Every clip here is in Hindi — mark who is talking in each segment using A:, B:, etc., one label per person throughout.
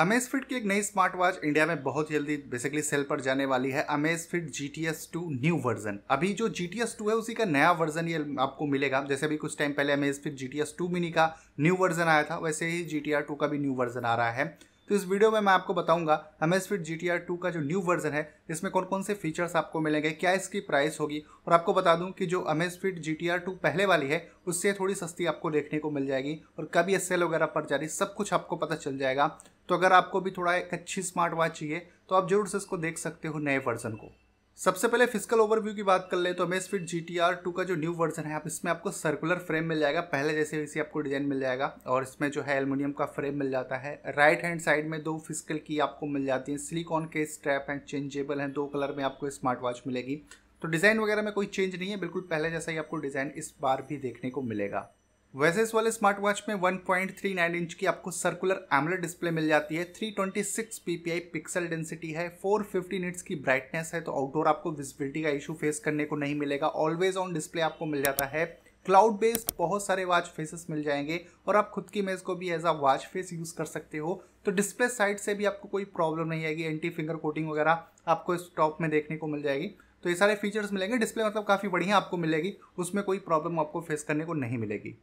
A: अमेज फिट की एक नई स्मार्ट वॉच इंडिया में बहुत जल्दी बेसिकली सेल पर जाने वाली है Amazfit G T S two new version अभी जो जी टी एस टू है उसी का नया वर्जन ये आपको मिलेगा जैसे अभी कुछ टाइम पहले Amazfit G T S two mini का न्यू वर्जन आया था वैसे ही जी टी आर टू का भी न्यू वर्जन आ रहा है तो इस वीडियो में मैं आपको बताऊंगा Amazfit G T R two का जो न्यू वर्जन है इसमें कौन कौन से फीचर्स आपको मिलेंगे क्या इसकी प्राइस होगी और आपको बता दूं कि जो Amazfit G T R two पहले वाली है उससे थोड़ी सस्ती आपको देखने को मिल जाएगी और कभी एस एल वगैरह पर जा रही सब कुछ आपको पता चल जाएगा तो अगर आपको भी थोड़ा एक अच्छी स्मार्ट वॉच चाहिए तो आप जरूर से इसको देख सकते हो नए वर्जन को सबसे पहले फिजिकल ओवरव्यू की बात कर ले तो हमें fit G T R two का जो न्यू वर्जन है आप इसमें आपको सर्कुलर फ्रेम मिल जाएगा पहले जैसे वैसे आपको डिज़ाइन मिल जाएगा और इसमें जो है एलमिनियम का फ्रेम मिल जाता है राइट हैंड साइड में दो फिजिकल की आपको मिल जाती है सिलिकॉन के स्ट्रैप हैं चेंजेबल हैं दो कलर में आपको स्मार्ट वॉच मिलेगी तो डिज़ाइन वगैरह में कोई चेंज नहीं है बिल्कुल पहले जैसा ही आपको डिज़ाइन इस बार भी देखने को मिलेगा वैसे इस वाले स्मार्ट वॉच में 1.39 इंच की आपको सर्कुलर एमलेट डिस्प्ले मिल जाती है 326 ppi पिक्सल डेंसिटी है 450 निट्स की ब्राइटनेस है तो आउटडोर आपको विजिबिलिटी का इशू फेस करने को नहीं मिलेगा ऑलवेज ऑन डिस्प्ले आपको मिल जाता है क्लाउड बेस्ड बहुत सारे वॉच फेसेस मिल जाएंगे और आप खुद की मेज़ को भी as a watch face use कर सकते हो तो डिस्प्ले साइड से भी आपको कोई प्रॉब्लम नहीं आएगी एंटी फिंगर कोटिंग वगैरह आपको इस टॉप में देखने को मिल जाएगी तो ये सारे फीचर्स मिलेंगे डिस्प्ले मतलब काफ़ी बढ़िया आपको मिलेगी उसमें कोई प्रॉब्लम आपको फेस करने को नहीं मिलेगी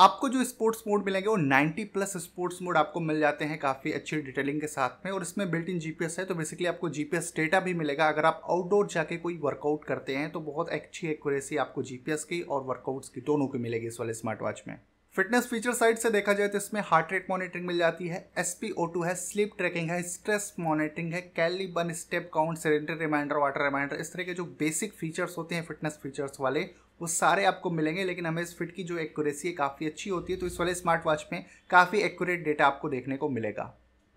A: आपको जो स्पोर्ट्स मोड मिलेंगे वो 90 प्लस स्पोर्ट्स मोड आपको मिल जाते हैं काफ़ी अच्छी डिटेलिंग के साथ में और इसमें बिल्ट इन जीपीएस है तो बेसिकली आपको जीपीएस डेटा भी मिलेगा अगर आप आउटडोर जाके कोई वर्कआउट करते हैं तो बहुत अच्छी एक्यूरेसी आपको जीपीएस की और वर्कआउट्स की दोनों की मिलेगी इस वाले स्मार्ट वॉच में फिटनेस फीचर साइड से देखा जाए तो इसमें हार्ट रेट मॉनिटरिंग मिल जाती है एस है स्लीप ट्रैकिंग है स्ट्रेस मॉनिटरिंग है कैली बन स्टेप काउंट सिलेंडर रिमाइंडर वाटर रिमाइंडर इस तरह के जो बेसिक फीचर्स होते हैं फिटनेस फीचर्स वाले वो सारे आपको मिलेंगे लेकिन हमें इस फिट की जो एक्यूरेसी है काफ़ी अच्छी होती है तो इस वाले स्मार्ट वॉच में काफ़ी एक्यूरेट डेटा आपको देखने को मिलेगा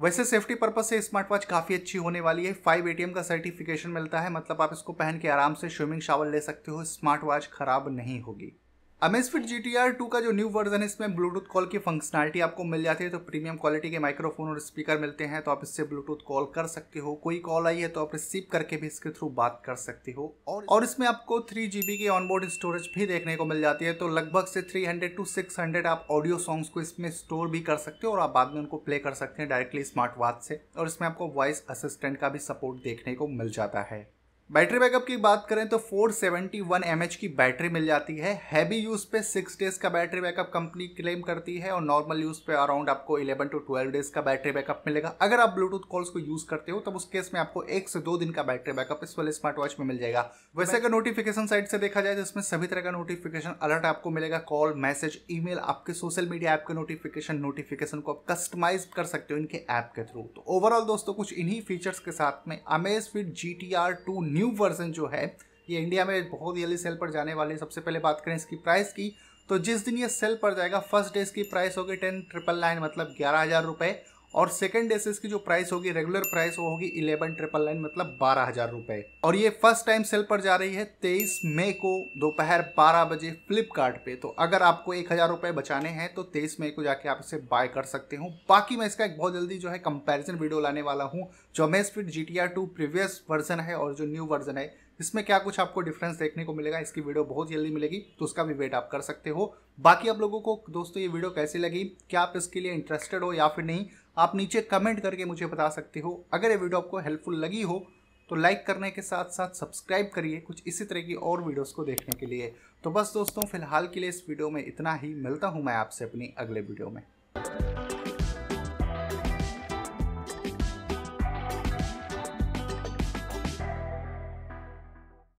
A: वैसे सेफ्टी पर्पज से स्मार्ट वॉच काफ़ी अच्छी होने वाली है फाइव ए का सर्टिफिकेशन मिलता है मतलब आप इसको पहन के आराम से स्विमिंग शावर ले सकते हो स्मार्ट वॉच ख़राब नहीं होगी Amazfit G T R two का जो न्यू वर्जन है इसमें ब्लूटूथ कॉल की फंक्शनलिटी आपको मिल जाती है तो प्रीमियम क्वालिटी के माइक्रोफोन और स्पीकर मिलते हैं तो आप इससे ब्लूटूथ कॉल कर सकते हो कोई कॉल आई है तो आप रिसीव करके भी इसके थ्रू बात कर सकते हो और और इसमें आपको थ्री जी बी की ऑनबोर्ड स्टोरेज भी देखने को मिल जाती है तो लगभग से three hundred two six hundred आप ऑडियो सॉन्ग्स को इसमें स्टोर भी कर सकते हो और आप बाद में उनको प्ले कर सकते हैं डायरेक्टली स्मार्ट वॉच से और इसमें आपको वॉइस असिस्टेंट का भी सपोर्ट देखने को मिल जाता है बैटरी बैकअप की बात करें तो 471 एमएच की बैटरी मिल जाती है हैवी यूज़ पे सिक्स डेज़ का बैटरी बैकअप कंपनी क्लेम करती है और नॉर्मल यूज़ पे अराउंड आपको 11 टू 12 डेज़ का बैटरी बैकअप मिलेगा अगर आप ब्लूटूथ कॉल्स को यूज़ करते हो तब उस केस में आपको एक से दो दिन का बैटरी बैकअप इस वाले स्मार्ट वॉच में मिल जाएगा वैसे अगर नोटिफिकेशन साइट से देखा जाए तो इसमें सभी तरह का नोटिफिकेशन अलर्ट आपको मिलेगा कॉल मैसेज ई आपके सोशल मीडिया ऐप के नोटिफिकेशन नोटिफिकेशन को आप कस्टमाइज कर सकते हो इनके ऐप के थ्रू तो ओवरऑल दोस्तों कुछ इन्हीं फीचर्स के साथ में Amazfit G T R two new version जो है ये इंडिया में बहुत जल्दी सेल पर जाने वाली सबसे पहले बात करें इसकी प्राइस की तो जिस दिन ये सेल पर जाएगा फर्स्ट डे इसकी प्राइस होगी टेन ट्रिपल नाइन मतलब ग्यारह हज़ार रुपये और सेकेंड एसेस की जो प्राइस होगी रेगुलर प्राइस वो होगी इलेवन ट्रिपल नाइन मतलब बारह हजार रुपए और ये फर्स्ट टाइम सेल पर जा रही है तेईस मई को दोपहर बारह बजे फ्लिपकार्ट पे तो अगर आपको एक हजार रुपए बचाने हैं तो तेईस मई को जाके आप इसे बाय कर सकते हो बाकी मैं इसका एक बहुत जल्दी जो है कंपेरिजन वीडियो लाने वाला हूँ जो हमें fit G T two previous version है और जो न्यू वर्जन है इसमें क्या कुछ आपको डिफरेंस देखने को मिलेगा इसकी वीडियो बहुत जल्दी मिलेगी तो उसका भी वेट आप कर सकते हो बाकी आप लोगों को दोस्तों ये वीडियो कैसी लगी क्या आप इसके लिए इंटरेस्टेड हो या फिर नहीं आप नीचे कमेंट करके मुझे बता सकते हो अगर ये वीडियो आपको हेल्पफुल लगी हो तो लाइक करने के साथ साथ सब्सक्राइब करिए कुछ इसी तरह की और वीडियोज़ को देखने के लिए तो बस दोस्तों फिलहाल के लिए इस वीडियो में इतना ही मिलता हूँ मैं आपसे अपनी अगले वीडियो में